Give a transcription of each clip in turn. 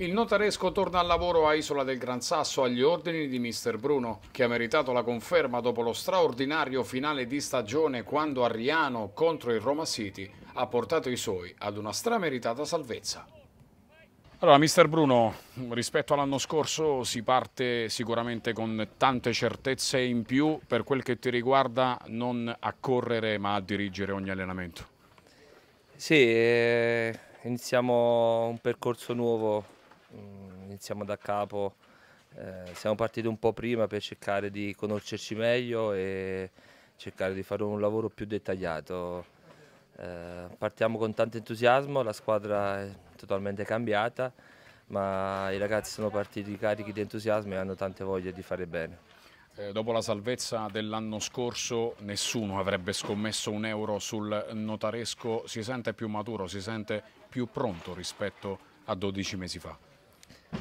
Il notaresco torna al lavoro a Isola del Gran Sasso agli ordini di mister Bruno, che ha meritato la conferma dopo lo straordinario finale di stagione quando Ariano contro il Roma City ha portato i suoi ad una strameritata salvezza. Allora, mister Bruno, rispetto all'anno scorso si parte sicuramente con tante certezze in più, per quel che ti riguarda non a correre ma a dirigere ogni allenamento. Sì, eh, iniziamo un percorso nuovo Mm, iniziamo da capo. Eh, siamo partiti un po' prima per cercare di conoscerci meglio e cercare di fare un lavoro più dettagliato. Eh, partiamo con tanto entusiasmo, la squadra è totalmente cambiata, ma i ragazzi sono partiti carichi di entusiasmo e hanno tante voglie di fare bene. Eh, dopo la salvezza dell'anno scorso nessuno avrebbe scommesso un euro sul notaresco, si sente più maturo, si sente più pronto rispetto a 12 mesi fa.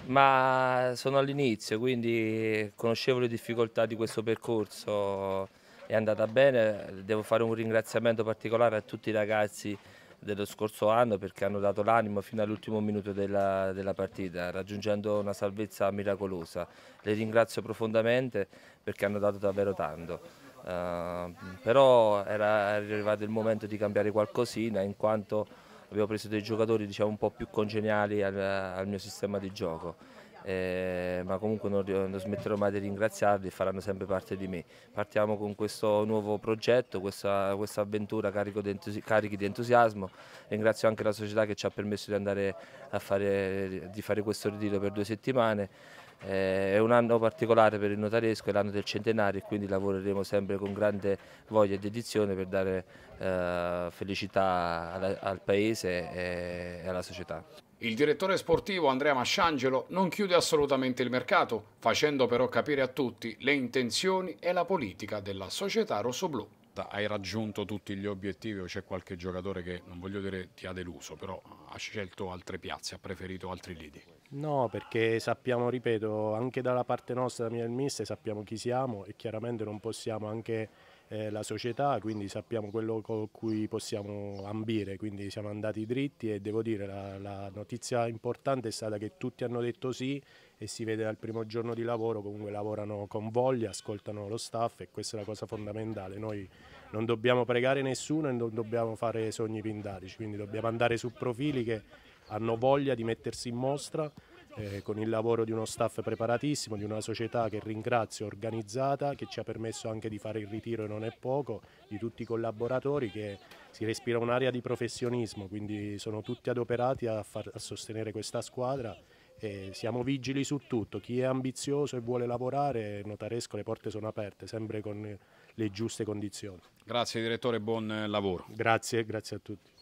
Ma sono all'inizio, quindi conoscevo le difficoltà di questo percorso, è andata bene, devo fare un ringraziamento particolare a tutti i ragazzi dello scorso anno perché hanno dato l'animo fino all'ultimo minuto della, della, partita, raggiungendo una salvezza miracolosa. Le ringrazio profondamente perché hanno dato davvero tanto. Uh, però era arrivato il momento di cambiare qualcosina in quanto abbiamo preso dei giocatori diciamo, un po' più congeniali al, al mio sistema di gioco. Eh, ma comunque non, non, smetterò mai di ringraziarli, faranno sempre parte di me. Partiamo con questo nuovo progetto, questa, questa avventura carichi di entusiasmo. Ringrazio anche la società che ci ha permesso di andare a fare, di fare questo ritiro per due settimane. Eh, è un anno particolare per il notaresco, è l'anno del centenario e quindi lavoreremo sempre con grande voglia e dedizione per dare eh, felicità alla, al paese e, e alla società. Il direttore sportivo Andrea Masciangelo non chiude assolutamente il mercato, facendo però capire a tutti le intenzioni e la politica della società rossoblù lotta, hai raggiunto tutti gli obiettivi o c'è qualche giocatore che, non voglio dire ti ha deluso, però ha scelto altre piazze, ha preferito altri lidi? No, perché sappiamo, ripeto, anche dalla parte nostra, da Milan Mister, sappiamo chi siamo e chiaramente non possiamo anche eh, la società, quindi sappiamo quello con cui possiamo ambire, quindi siamo andati dritti e devo dire la, la notizia importante è stata che tutti hanno detto sì e si vede dal primo giorno di lavoro, comunque lavorano con voglia, ascoltano lo staff e questa è la cosa fondamentale. Noi non dobbiamo pregare nessuno e non dobbiamo fare sogni pindarici, quindi dobbiamo andare su profili che hanno voglia di mettersi in mostra eh, con il lavoro di uno staff preparatissimo, di una società che ringrazio, organizzata, che ci ha permesso anche di fare il ritiro e non è poco, di tutti i collaboratori che si respira un'area di professionismo, quindi sono tutti adoperati a, far, a sostenere questa squadra. E siamo vigili su tutto, chi è ambizioso e vuole lavorare, notaresco, le porte sono aperte, sempre con le giuste condizioni. Grazie direttore, buon lavoro. Grazie, grazie a tutti.